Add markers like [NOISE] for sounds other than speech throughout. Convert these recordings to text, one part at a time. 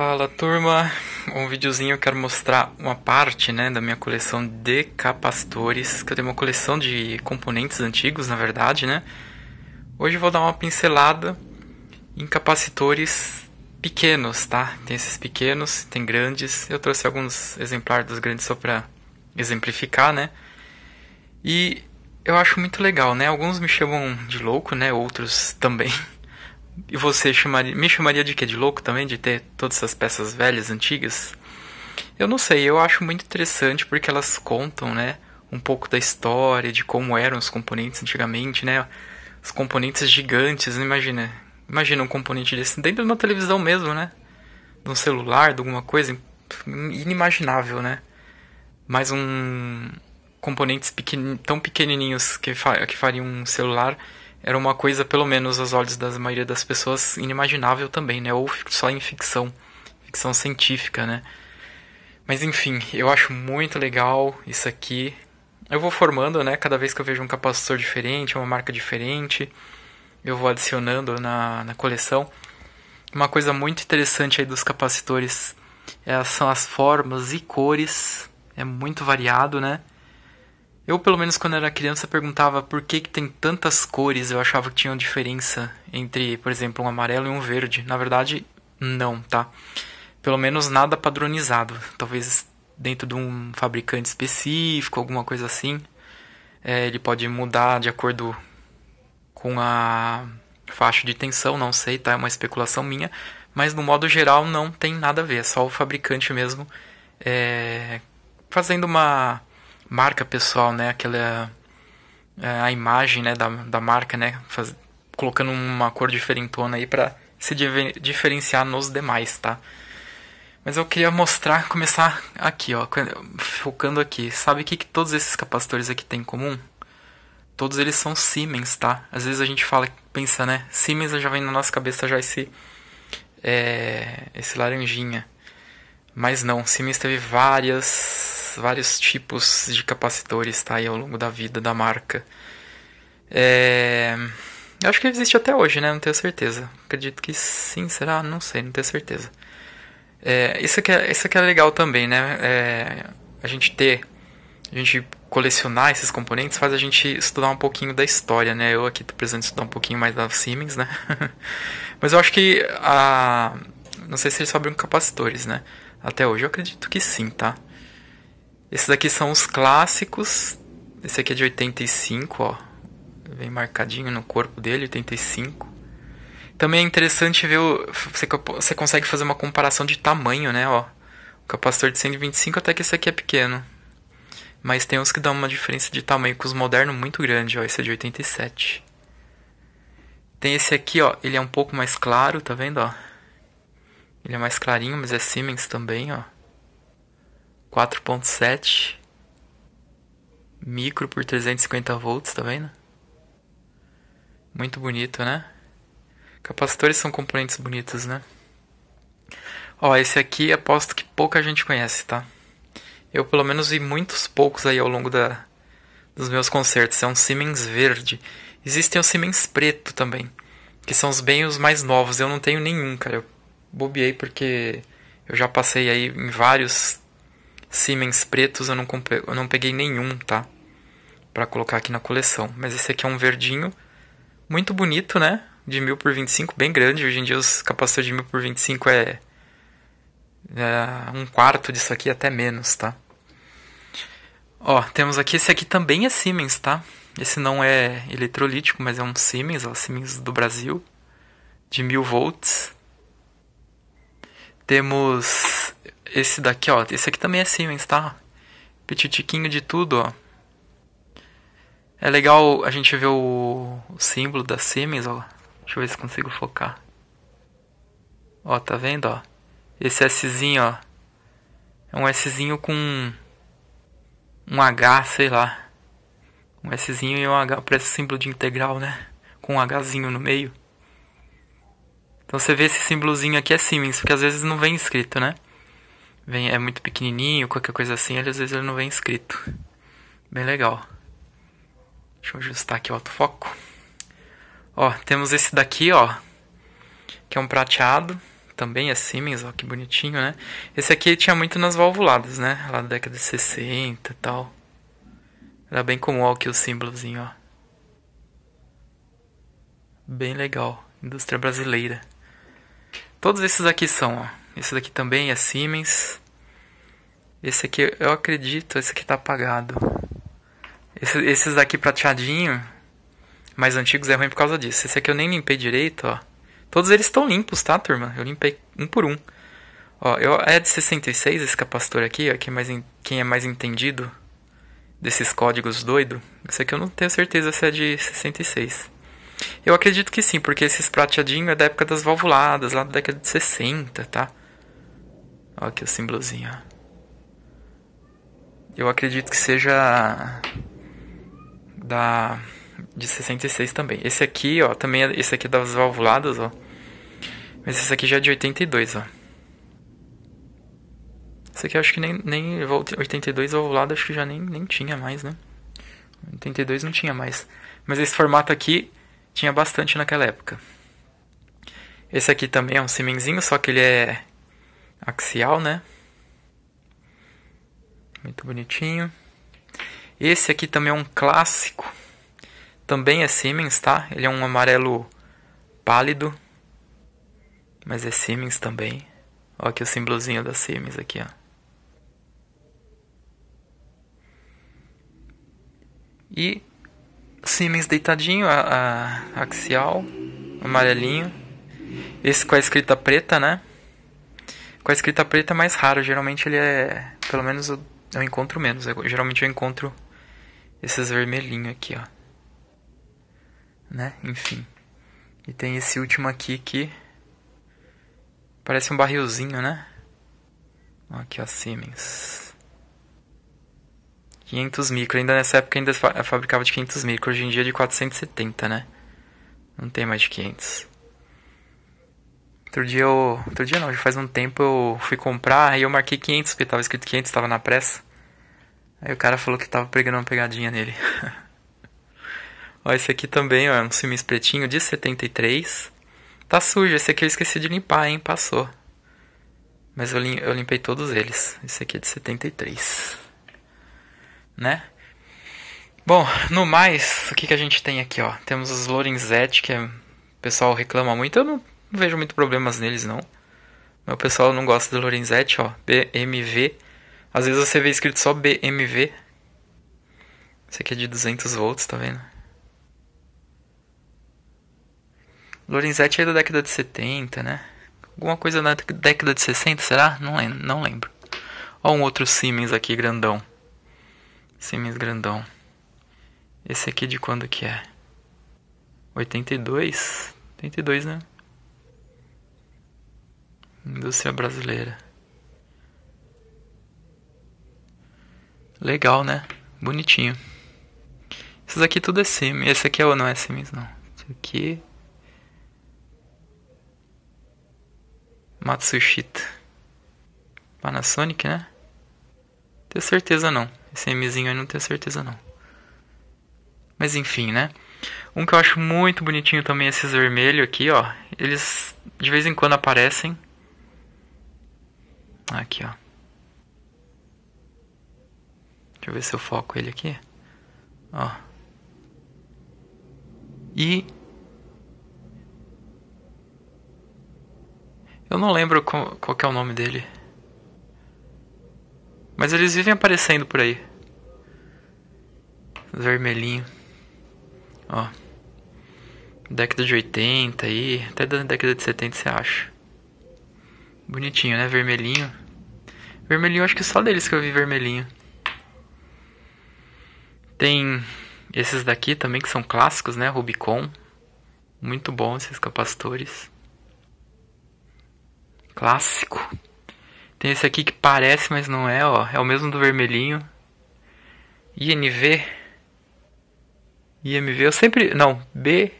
Fala turma, um videozinho eu quero mostrar uma parte né, da minha coleção de capacitores, que eu tenho uma coleção de componentes antigos na verdade, né? Hoje eu vou dar uma pincelada em capacitores pequenos, tá? Tem esses pequenos, tem grandes, eu trouxe alguns exemplares dos grandes só para exemplificar, né? E eu acho muito legal, né? Alguns me chamam de louco, né? Outros também. [LAUGHS] E você chamaria, me chamaria de quê? De louco também? De ter todas essas peças velhas, antigas? Eu não sei, eu acho muito interessante porque elas contam, né? Um pouco da história, de como eram os componentes antigamente, né? Os componentes gigantes, né? imagina. Imagina um componente desse dentro de uma televisão mesmo, né? De um celular, de alguma coisa. Inimaginável, né? Mas um. Componentes pequen... tão pequenininhos que, fa... que faria um celular era uma coisa, pelo menos aos olhos da maioria das pessoas, inimaginável também, né? Ou só em ficção, ficção científica, né? Mas enfim, eu acho muito legal isso aqui. Eu vou formando, né? Cada vez que eu vejo um capacitor diferente, uma marca diferente, eu vou adicionando na, na coleção. Uma coisa muito interessante aí dos capacitores é, são as formas e cores. É muito variado, né? Eu, pelo menos, quando era criança, perguntava por que, que tem tantas cores. Eu achava que tinha diferença entre, por exemplo, um amarelo e um verde. Na verdade, não, tá? Pelo menos nada padronizado. Talvez dentro de um fabricante específico, alguma coisa assim. É, ele pode mudar de acordo com a faixa de tensão, não sei, tá? É uma especulação minha. Mas, no modo geral, não tem nada a ver. É só o fabricante mesmo é, fazendo uma marca pessoal, né? Aquela é, a imagem, né, da, da marca, né, Faz, colocando uma cor diferentona aí para se diferenciar nos demais, tá? Mas eu queria mostrar, começar aqui, ó, focando aqui. Sabe o que, que todos esses capacitores aqui têm em comum? Todos eles são Siemens, tá? Às vezes a gente fala, pensa, né? Siemens já vem na nossa cabeça já esse é, esse laranjinha. Mas não, Siemens teve várias vários tipos de capacitores tá, aí ao longo da vida da marca. É... Eu acho que existe até hoje, né? Não tenho certeza. Acredito que sim, será? Não sei, não tenho certeza. É, isso, aqui é, isso é legal também, né? É, a gente ter, a gente colecionar esses componentes faz a gente estudar um pouquinho da história, né? Eu aqui tô precisando estudar um pouquinho mais da Siemens, né? [LAUGHS] Mas eu acho que a... Não sei se eles fabricam capacitores, né? Até hoje eu acredito que sim, tá? Esses aqui são os clássicos. Esse aqui é de 85, ó. Vem marcadinho no corpo dele, 85. Também é interessante ver, o, você, você consegue fazer uma comparação de tamanho, né, ó. O capacitor de 125 até que esse aqui é pequeno. Mas tem uns que dão uma diferença de tamanho com os modernos muito grande, ó. Esse é de 87. Tem esse aqui, ó. Ele é um pouco mais claro, tá vendo, ó. Ele é mais clarinho, mas é Siemens também, ó. 4.7 micro por 350 volts, tá vendo? Né? Muito bonito, né? Capacitores são componentes bonitos, né? Ó, esse aqui aposto que pouca gente conhece, tá? Eu pelo menos vi muitos poucos aí ao longo da, dos meus concertos. É um Siemens verde. Existem os Siemens preto também, que são os bem os mais novos. Eu não tenho nenhum, cara. Eu bobiei porque eu já passei aí em vários Siemens pretos eu não, eu não peguei nenhum, tá? Pra colocar aqui na coleção. Mas esse aqui é um verdinho. Muito bonito, né? De 1000 por 25, bem grande. Hoje em dia os capacitores de 1000 por 25 é, é um quarto disso aqui, até menos, tá? Ó, temos aqui, esse aqui também é Siemens, tá? Esse não é eletrolítico, mas é um Siemens, ó, Siemens do Brasil, de 1000 volts. Temos esse daqui, ó. Esse aqui também é Siemens, tá? Petitiquinho de tudo, ó. É legal a gente ver o, o símbolo da Siemens, ó. Deixa eu ver se consigo focar. Ó, tá vendo, ó? Esse Szinho, ó. É um Szinho com um H, sei lá. Um Szinho e um H, parece símbolo de integral, né? Com um Hzinho no meio. Então você vê esse símbolozinho aqui é Siemens, porque às vezes não vem escrito, né? vem, é muito pequenininho, qualquer coisa assim, ele, às vezes ele não vem escrito. Bem legal. Deixa eu ajustar aqui o autofoco. Ó, temos esse daqui, ó, que é um prateado, também é Siemens, ó, que bonitinho, né? Esse aqui tinha muito nas valvuladas, né? Lá da década de 60 e tal. Era bem comum ó, aqui o símbolozinho, ó. Bem legal. Indústria brasileira. Todos esses aqui são, ó. Esse daqui também é Siemens. Esse aqui, eu acredito, esse aqui tá apagado. Esse, esses daqui prateadinho, mais antigos, é ruim por causa disso. Esse aqui eu nem limpei direito, ó. Todos eles estão limpos, tá, turma? Eu limpei um por um. Ó, eu, é de 66 esse capacitor aqui, ó. Quem, é mais, quem é mais entendido desses códigos doido. Esse aqui eu não tenho certeza se é de 66. Eu acredito que sim, porque esses prateadinhos é da época das valvuladas, lá da década de 60, tá? Olha aqui o símbolozinho. Eu acredito que seja da de 66 também. Esse aqui, ó, também é, esse aqui é das valvuladas, ó. Mas esse aqui já é de 82, ó. Esse aqui eu acho que nem, nem 82 valvulado acho que já nem, nem tinha mais, né? 82 não tinha mais. Mas esse formato aqui tinha bastante naquela época. Esse aqui também é um cimentozinho só que ele é axial, né? Muito bonitinho. Esse aqui também é um clássico. Também é Siemens, tá? Ele é um amarelo pálido. Mas é Siemens também. Olha aqui o símbolozinho da Siemens aqui, ó. E Siemens deitadinho, a, a axial, amarelinho. Esse com a escrita preta, né? Com a escrita preta é mais raro, geralmente ele é. Pelo menos eu, eu encontro menos. Eu, geralmente eu encontro esses vermelhinhos aqui, ó. Né? Enfim. E tem esse último aqui que. Parece um barrilzinho, né? Aqui, ó, Siemens. 500 micro. Ainda nessa época ainda fa fabricava de 500 micro. Hoje em dia é de 470, né? Não tem mais de 500. Outro dia eu. Outro dia não, já faz um tempo eu fui comprar e eu marquei 500, porque tava escrito 500, tava na pressa. Aí o cara falou que tava pegando uma pegadinha nele. [LAUGHS] ó, esse aqui também, ó, é um simis pretinho de 73. Tá sujo, esse aqui eu esqueci de limpar, hein, passou. Mas eu, lim... eu limpei todos eles. Esse aqui é de 73. Né? Bom, no mais, o que, que a gente tem aqui, ó? Temos os Lorenzetti, que é... o pessoal reclama muito. Eu não não vejo muito problemas neles, não. Mas o pessoal não gosta do Lorenzetti, ó. BMV. Às vezes você vê escrito só BMV. Esse aqui é de 200 volts, tá vendo? Lorenzetti é da década de 70, né? Alguma coisa na década de 60, será? Não lembro. Não lembro. Ó um outro Siemens aqui, grandão. Siemens grandão. Esse aqui de quando que é? 82? 82, né? Indústria brasileira. Legal, né? Bonitinho. Esses aqui tudo é sim. Esse aqui é ou não é semi, não. Esse aqui. Matsushita. Panasonic, né? Tenho certeza não. Esse Mzinho aí não tenho certeza não. Mas enfim, né? Um que eu acho muito bonitinho também esses vermelhos aqui, ó. Eles de vez em quando aparecem. Aqui, ó. Deixa eu ver se eu foco ele aqui. Ó. E Eu não lembro qual, qual é o nome dele. Mas eles vivem aparecendo por aí. Vermelhinho. Ó. Década de 80 aí. Até da década de 70 você acha. Bonitinho, né? Vermelhinho. Vermelhinho, acho que só deles que eu vi vermelhinho. Tem esses daqui também que são clássicos, né? Rubicon. Muito bom esses capacitores. Clássico. Tem esse aqui que parece, mas não é, ó. É o mesmo do vermelhinho. INV. IMV, eu sempre. Não, B.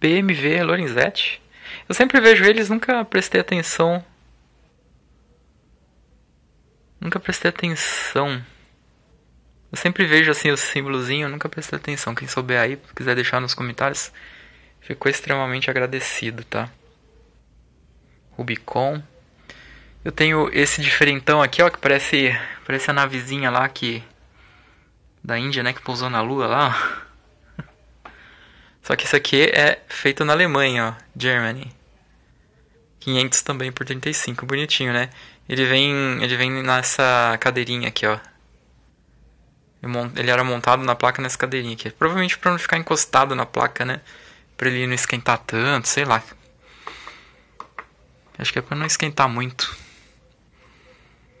PMV Lorenzetti. Eu sempre vejo eles, nunca prestei atenção Nunca prestei atenção. Eu sempre vejo assim o símbolozinho, nunca prestei atenção. Quem souber aí, quiser deixar nos comentários, ficou extremamente agradecido, tá? Rubicon. Eu tenho esse diferentão aqui, ó, que parece, parece a navezinha lá que. Da Índia, né? Que pousou na lua lá. [LAUGHS] Só que isso aqui é feito na Alemanha, ó. Germany. 500 também por 35. Bonitinho, né? Ele vem, ele vem nessa cadeirinha aqui, ó. Ele era montado na placa nessa cadeirinha aqui. Provavelmente para não ficar encostado na placa, né? Pra ele não esquentar tanto, sei lá. Acho que é pra não esquentar muito.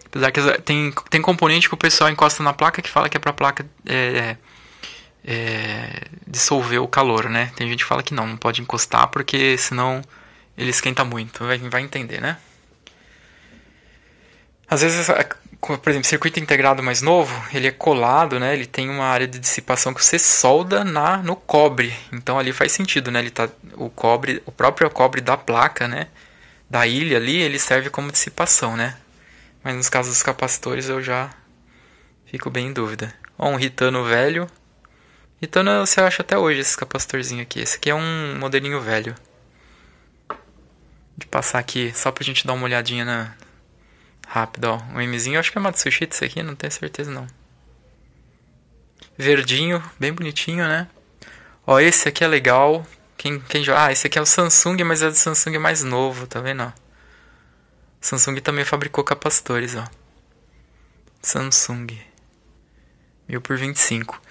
Apesar que tem, tem componente que o pessoal encosta na placa que fala que é pra placa é, é, é, dissolver o calor, né? Tem gente que fala que não, não pode encostar porque senão ele esquenta muito. Vai, vai entender, né? Às vezes, por exemplo, circuito integrado mais novo, ele é colado, né? Ele tem uma área de dissipação que você solda na no cobre. Então ali faz sentido, né? Ele tá o cobre, o próprio cobre da placa, né? Da ilha ali, ele serve como dissipação, né? Mas nos casos dos capacitores eu já fico bem em dúvida. Ó, um ritano velho. Ritano você acha até hoje esse capacitorzinho aqui. Esse aqui é um modelinho velho. De passar aqui só pra gente dar uma olhadinha na Rápido, ó. Um Mzinho, eu acho que é Matsushita isso aqui, não tenho certeza não. Verdinho, bem bonitinho, né? Ó, esse aqui é legal. Quem, quem joga... Ah, esse aqui é o Samsung, mas é do Samsung mais novo, tá vendo? Ó? Samsung também fabricou capacitores, ó. Samsung. 1000 por 25.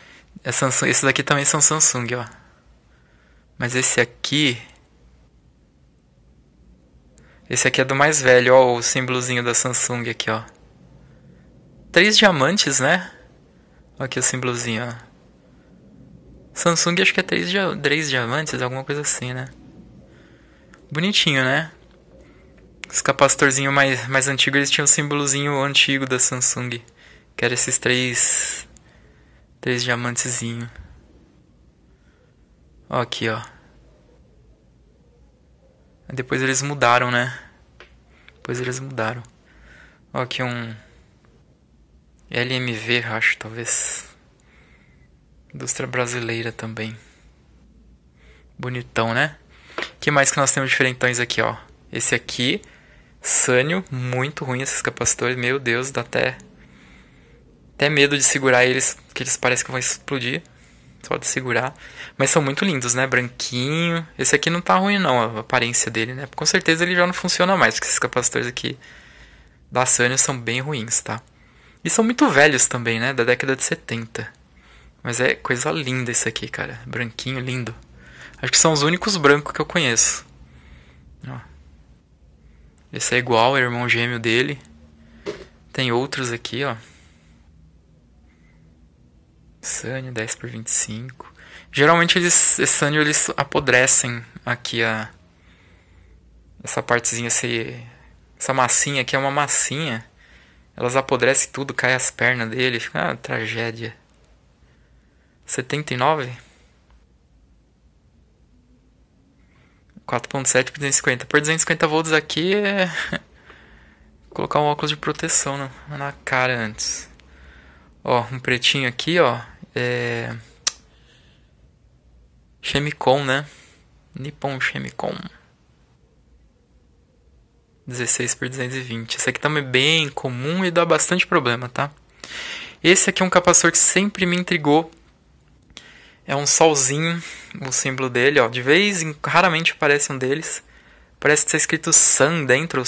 É Samsung, esse daqui também são Samsung, ó. Mas esse aqui esse aqui é do mais velho, ó, o símbolozinho da Samsung aqui, ó. Três diamantes, né? Aqui o símbolozinho, ó. Samsung acho que é três, dia três diamantes, alguma coisa assim, né? Bonitinho, né? Os capacitorzinhos mais, mais antigos, eles tinham o símbolozinho antigo da Samsung. Que era esses três... Três diamantezinhos. Ó, aqui, ó. Depois eles mudaram, né? Depois eles mudaram. Ó, aqui um. LMV, acho, talvez. Indústria brasileira também. Bonitão, né? que mais que nós temos diferentões aqui, ó? Esse aqui, Sânio, muito ruim esses capacitores, meu Deus, dá até até medo de segurar eles, que eles parecem que vão explodir só segurar. Mas são muito lindos, né? Branquinho. Esse aqui não tá ruim, não, a aparência dele, né? Com certeza ele já não funciona mais, porque esses capacitores aqui da Sony são bem ruins, tá? E são muito velhos também, né? Da década de 70. Mas é coisa linda esse aqui, cara. Branquinho, lindo. Acho que são os únicos brancos que eu conheço. Ó. Esse é igual, é irmão gêmeo dele. Tem outros aqui, ó. Sânio, 10 por 25. Geralmente eles, esse Sânio eles apodrecem aqui a. Essa partezinha, esse, essa massinha aqui é uma massinha. Elas apodrecem tudo, cai as pernas dele, fica uma tragédia. 79? 4.7 por 250. Por 250 volts aqui é. [LAUGHS] colocar um óculos de proteção na, na cara antes. Ó, um pretinho aqui, ó. É... Chemicon, né? Nippon Chemicon. 16 por 220. Esse aqui também é bem comum e dá bastante problema, tá? Esse aqui é um capacitor que sempre me intrigou. É um solzinho, o símbolo dele, ó. De vez em raramente aparece um deles. Parece que tá escrito Sun dentro,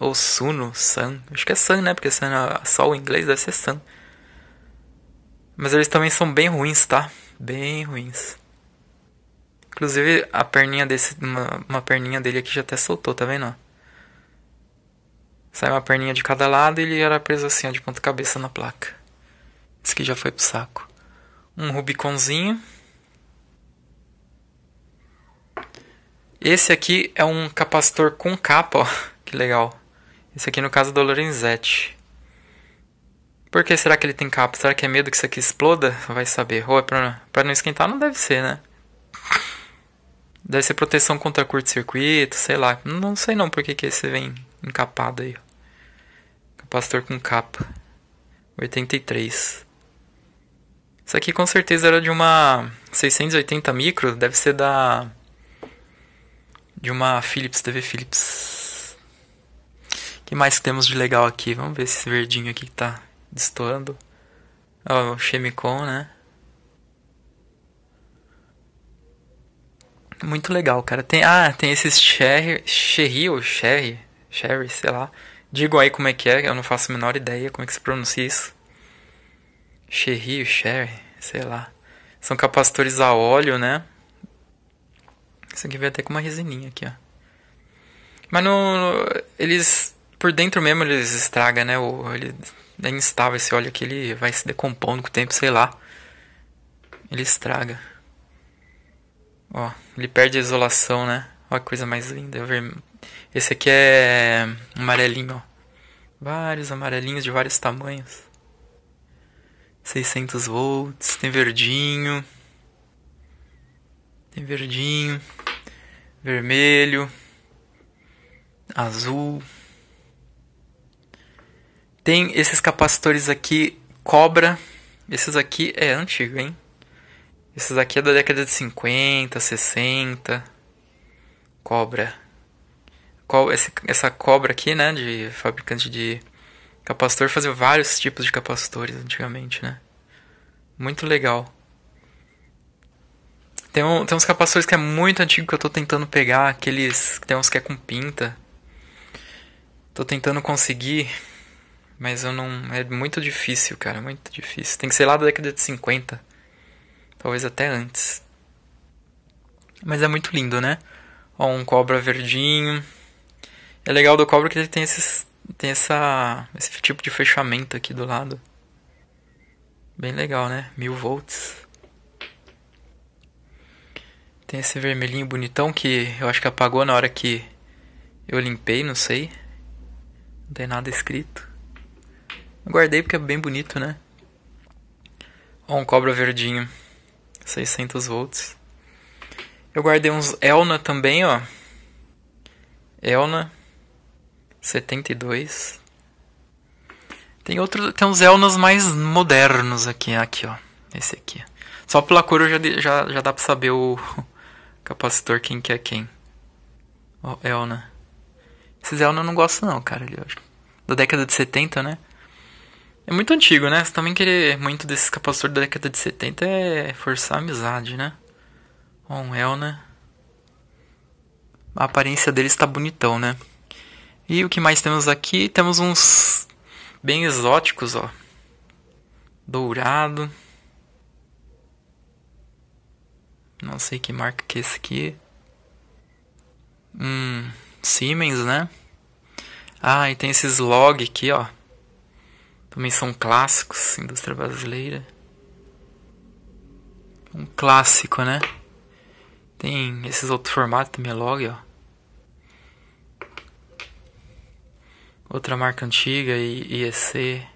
ou Suno, Sun. Acho que é Sun, né? Porque Sun é sol em inglês, deve ser Sun. Mas eles também são bem ruins, tá? Bem ruins. Inclusive, a perninha desse. Uma, uma perninha dele aqui já até soltou, tá vendo? Sai uma perninha de cada lado e ele era preso assim, ó, de ponta cabeça na placa. isso que já foi pro saco. Um Rubiconzinho. Esse aqui é um capacitor com capa, ó. [LAUGHS] Que legal. Esse aqui no caso é do Lorenzetti. Por que será que ele tem capa? Será que é medo que isso aqui exploda? Vai saber. Ou é pra, pra não esquentar? Não deve ser, né? Deve ser proteção contra curto-circuito, sei lá. Não sei não por que, que esse vem encapado aí. Capacitor com capa. 83. Isso aqui com certeza era de uma 680 micro, deve ser da de uma Philips, TV Philips. O que mais temos de legal aqui? Vamos ver esse verdinho aqui que tá destoando. Ó, o Chemicon, né? Muito legal, cara. Tem, ah, tem esses cherry cherry ou cherry cherry sei lá. Digo aí como é que é, eu não faço a menor ideia como é que se pronuncia isso. Sherry, cherry sei lá. São capacitores a óleo, né? Isso aqui vem até com uma resininha aqui, ó. Mas no, no eles por dentro mesmo eles estragam, né? O, eles é instável esse óleo aqui, ele vai se decompondo com o tempo, sei lá. Ele estraga. Ó, ele perde a isolação, né? Olha que coisa mais linda. É esse aqui é amarelinho, ó. Vários amarelinhos de vários tamanhos. 600 volts, tem verdinho. Tem verdinho, vermelho, azul. Tem esses capacitores aqui, Cobra. Esses aqui é antigo, hein? Esses aqui é da década de 50, 60. Cobra. Essa cobra aqui, né? De fabricante de capacitor fazia vários tipos de capacitores antigamente, né? Muito legal. Tem, um, tem uns capacitores que é muito antigo que eu tô tentando pegar, aqueles. Tem uns que é com pinta. Tô tentando conseguir. Mas eu não. É muito difícil, cara. Muito difícil. Tem que ser lá da década de 50. Talvez até antes. Mas é muito lindo, né? Ó, um cobra verdinho. É legal do cobra que ele tem esses. Tem essa. esse tipo de fechamento aqui do lado. Bem legal, né? Mil volts. Tem esse vermelhinho bonitão que eu acho que apagou na hora que eu limpei, não sei. Não tem nada escrito. Guardei porque é bem bonito, né? Ó, um cobra verdinho. 600 volts. Eu guardei uns Elna também, ó. Elna 72. Tem outro, tem uns Elnas mais modernos aqui, aqui, ó. Esse aqui. Só pela cor já, já, já dá pra saber o [LAUGHS] capacitor quem que é quem. Ó, Elna. Esses Elna eu não gosto não, cara. Da década de 70, né? É muito antigo, né? Você também querer muito desses capacitores da década de 70 é forçar a amizade, né? Um El, né? A aparência dele está bonitão, né? E o que mais temos aqui? Temos uns bem exóticos, ó. Dourado. Não sei que marca que é esse aqui. Hum, Siemens, né? Ah, e tem esses log aqui, ó. Também são clássicos, indústria brasileira. Um clássico, né? Tem esses outros formatos também, log, ó. Outra marca antiga, IEC.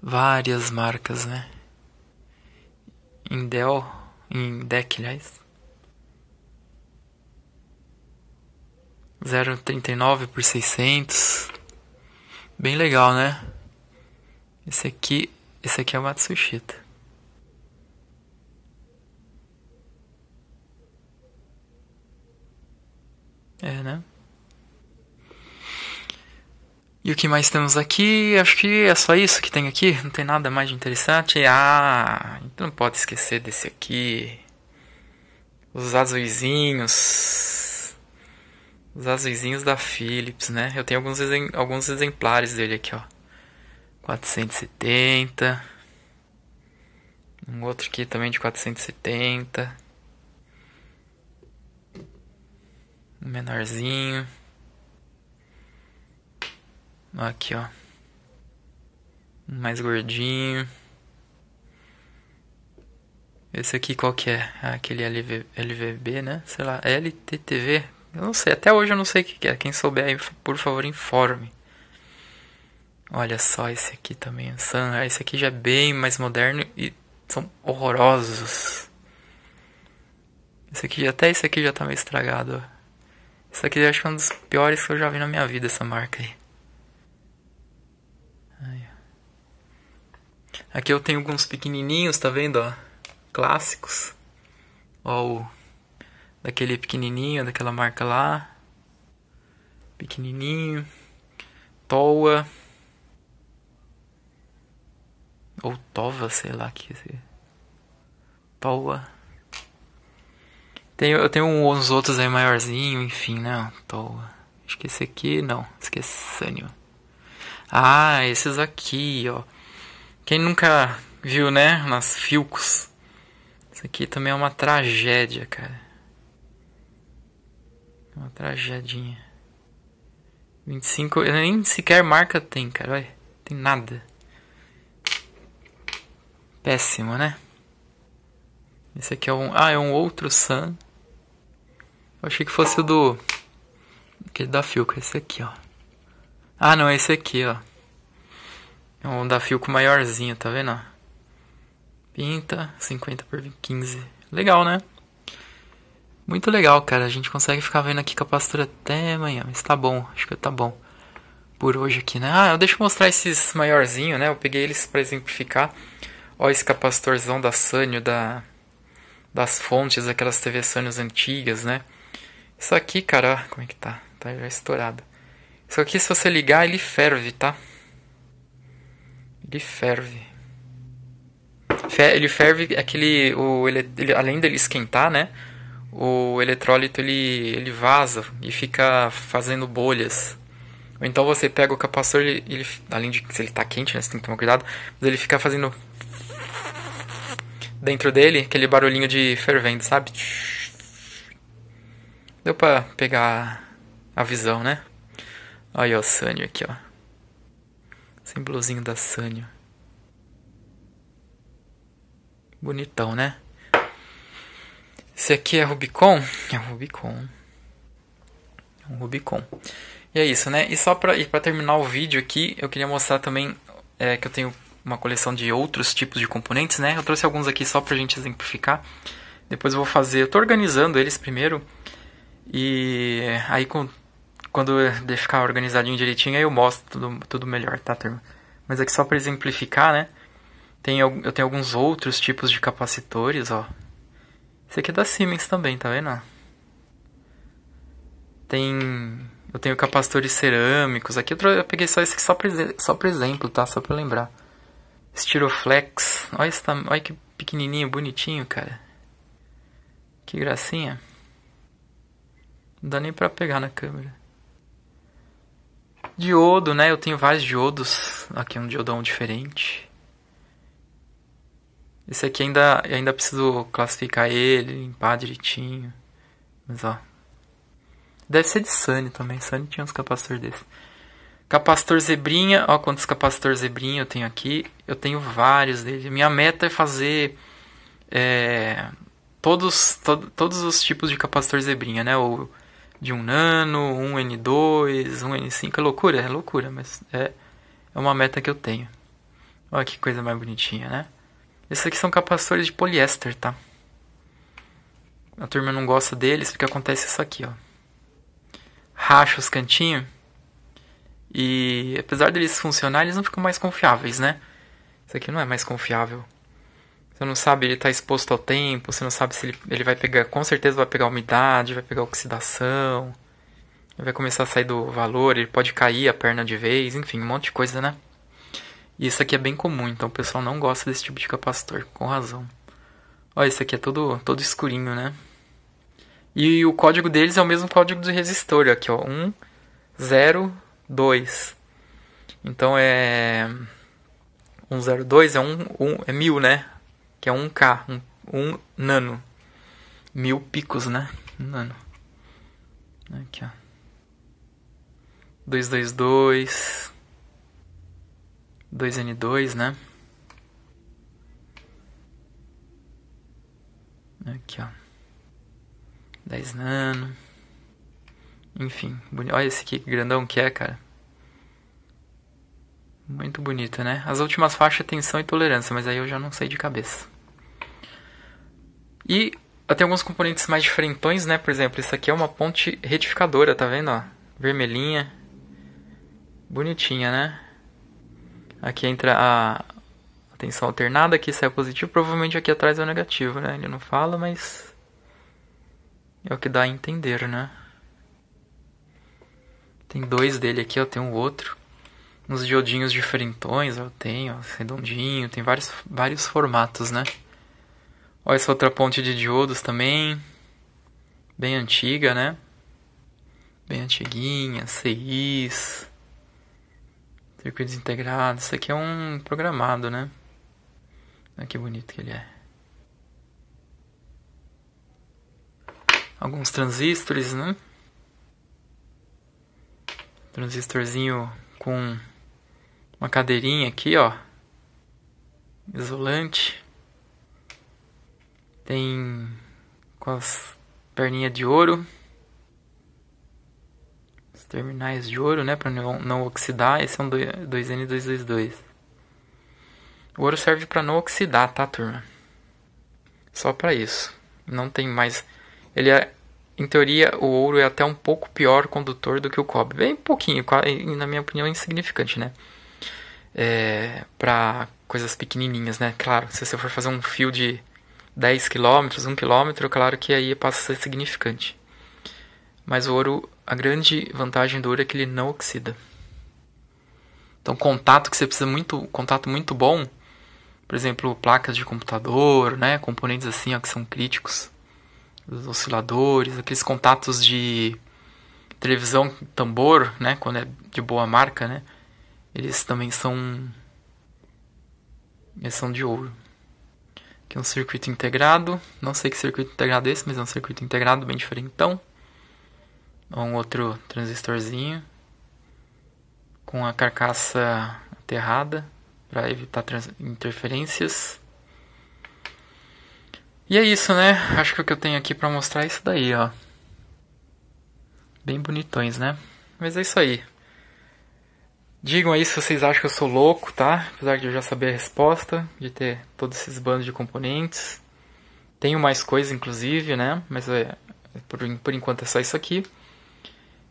Várias marcas, né? Indel, deck aliás. 0,39 por 600. Bem legal, né? Esse aqui, esse aqui é o Matsushita. É, né? E o que mais temos aqui? Acho que é só isso que tem aqui. Não tem nada mais interessante. Ah, então não pode esquecer desse aqui. Os azuizinhos. Os azuisinhos da Philips, né? Eu tenho alguns, alguns exemplares dele aqui, ó. 470. Um outro aqui também de 470. Um menorzinho. Aqui, ó. Um mais gordinho. Esse aqui qual que é? Ah, aquele LV, LVB, né? Sei lá, LTTV? Eu não sei, até hoje eu não sei o que é. Quem souber aí, por favor, informe. Olha só esse aqui também, o ah, Esse aqui já é bem mais moderno e são horrorosos. Esse aqui, até esse aqui já tá meio estragado. Esse aqui eu acho que é um dos piores que eu já vi na minha vida, essa marca aí. Aqui eu tenho alguns pequenininhos, tá vendo? Ó, clássicos. Ó o daquele pequenininho, daquela marca lá. Pequenininho. Toa. Ou Tova, sei lá que. Toa. Tenho, eu tenho uns outros aí maiorzinho, enfim, né? Toa. Acho que esse aqui, não. Esquecânio. É ah, esses aqui, ó. Quem nunca viu, né? Nas Filcos. Isso aqui também é uma tragédia, cara. Uma trajadinha. 25, nem sequer marca tem, cara, olha. Tem nada. Péssimo, né? Esse aqui é um... Ah, é um outro Sun. Eu achei que fosse o do... Aquele da Filco, esse aqui, ó. Ah, não, esse aqui, ó. É um da Filco maiorzinho, tá vendo, ó? Pinta, 50 por 15. Legal, né? Muito legal, cara. A gente consegue ficar vendo aqui com a pastora até amanhã. Mas tá bom, acho que tá bom. Por hoje aqui, né? Ah, deixa eu mostrar esses maiorzinhos, né? Eu peguei eles para exemplificar. Ó, esse capacitorzão da Sanyo, da, das fontes, aquelas TV Sanyos antigas, né? Isso aqui, cara, ó, como é que tá? Tá já estourado. Isso aqui, se você ligar, ele ferve, tá? Ele ferve. Fe ele ferve aquele. O, ele, ele, além dele esquentar, né? o eletrólito ele, ele vaza e fica fazendo bolhas. Ou então você pega o capacitor, ele, ele além de se ele está quente, né, você tem que tomar cuidado, mas ele fica fazendo dentro dele aquele barulhinho de fervendo, sabe? Deu para pegar a visão, né? Olha o Sânio aqui, ó. Símbolozinho da Sânio. Bonitão, né? Esse aqui é Rubicon? É um Rubicon. É um Rubicon. E é isso, né? E só pra, e pra terminar o vídeo aqui, eu queria mostrar também é, que eu tenho uma coleção de outros tipos de componentes, né? Eu trouxe alguns aqui só pra gente exemplificar. Depois eu vou fazer... Eu tô organizando eles primeiro. E aí com, quando eu ficar organizadinho direitinho, aí eu mostro tudo, tudo melhor, tá, turma? Mas aqui só pra exemplificar, né? Tem, eu tenho alguns outros tipos de capacitores, ó. Esse aqui é da Siemens também, tá vendo? Tem... Eu tenho capacitores cerâmicos. Aqui eu, peguei só esse aqui só por, só por exemplo, tá? Só pra lembrar. Estiroflex. Olha, esse tam... Olha que pequenininho, bonitinho, cara. Que gracinha. Não dá nem pra pegar na câmera. Diodo, né? Eu tenho vários diodos. Aqui um diodão diferente. Esse aqui ainda, ainda preciso classificar ele, limpar direitinho. Mas ó. Deve ser de Sunny também. Sunny tinha uns capacitores desses. Capacitor zebrinha. Ó quantos capacitores zebrinha eu tenho aqui. Eu tenho vários dele. Minha meta é fazer... É, todos, to, todos os tipos de capacitor zebrinha, né? O de 1 nano, 1N2, 1N5. É loucura? É loucura, mas é, é uma meta que eu tenho. Olha que coisa mais bonitinha, né? Esses aqui são capacitores de poliéster, tá? A turma não gosta deles porque acontece isso aqui, ó. Racha os cantinhos. E apesar deles funcionarem, eles não ficam mais confiáveis, né? Isso aqui não é mais confiável. Você não sabe, ele estar tá exposto ao tempo, você não sabe se ele, ele vai pegar, com certeza vai pegar umidade, vai pegar oxidação, vai começar a sair do valor, ele pode cair a perna de vez, enfim, um monte de coisa, né? E isso aqui é bem comum, então o pessoal não gosta desse tipo de capacitor, com razão. Olha, isso aqui é todo, todo escurinho, né? E o código deles é o mesmo código do resistor, aqui ó, 1, 0, 2. Então é... 102 é, um, um, é 1000, né? Que é 1K, 1, um, nano. 1000 picos, né? Nano. Aqui ó. 222... 2N2, né? Aqui, ó. 10 nano. Enfim, olha esse aqui, que grandão que é, cara. Muito bonito, né? As últimas faixas, tensão e tolerância, mas aí eu já não sei de cabeça. E eu ah, tenho alguns componentes mais diferentões, né? Por exemplo, isso aqui é uma ponte retificadora, tá vendo? Ó, vermelhinha. Bonitinha, né? Aqui entra a tensão alternada, aqui sai positivo, provavelmente aqui atrás é o negativo, né? Ele não fala, mas é o que dá a entender, né? Tem dois dele aqui, ó, tem um outro. Uns diodinhos diferentões, ó, tem, ó, redondinho, tem vários, vários formatos, né? olha essa outra ponte de diodos também, bem antiga, né? Bem antiguinha, CIs... Circuitos integrados. Isso aqui é um programado, né? Olha que bonito que ele é. Alguns transistores, né? Transistorzinho com uma cadeirinha aqui, ó. Isolante. Tem com as perninhas de ouro terminais de ouro, né, para não, não oxidar. Esse é um 2N222. O ouro serve para não oxidar, tá, turma? Só para isso. Não tem mais. Ele é, em teoria, o ouro é até um pouco pior condutor do que o cobre. Bem pouquinho, na minha opinião, insignificante, né? É, para coisas pequenininhas, né? Claro, se você for fazer um fio de 10 km, 1 km, claro que aí passa a ser significante. Mas o ouro, a grande vantagem do ouro é que ele não oxida. Então, contato que você precisa muito, contato muito bom, por exemplo, placas de computador, né, componentes assim ó, que são críticos, os osciladores, aqueles contatos de televisão, tambor, né, quando é de boa marca, né, eles também são eles são de ouro. Aqui é um circuito integrado, não sei que circuito integrado é esse, mas é um circuito integrado bem Então um outro transistorzinho com a carcaça aterrada para evitar interferências. E é isso, né? Acho que o que eu tenho aqui para mostrar é isso daí, ó. Bem bonitões, né? Mas é isso aí. Digam aí se vocês acham que eu sou louco, tá? Apesar de eu já saber a resposta, de ter todos esses bandos de componentes. Tenho mais coisa, inclusive, né? Mas é, por, por enquanto é só isso aqui.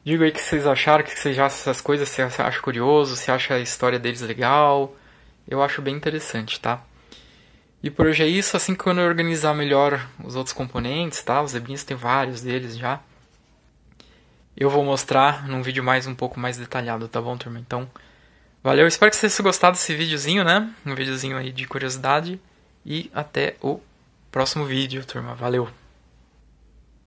Diga aí o que vocês acharam, o que vocês acham dessas coisas, se você acha curioso, se acha a história deles legal. Eu acho bem interessante, tá? E por hoje é isso, assim que eu organizar melhor os outros componentes, tá? Os zebrinhos tem vários deles já. Eu vou mostrar num vídeo mais um pouco mais detalhado, tá bom, turma? Então, valeu, espero que vocês tenham gostado desse videozinho, né? Um videozinho aí de curiosidade. E até o próximo vídeo, turma. Valeu!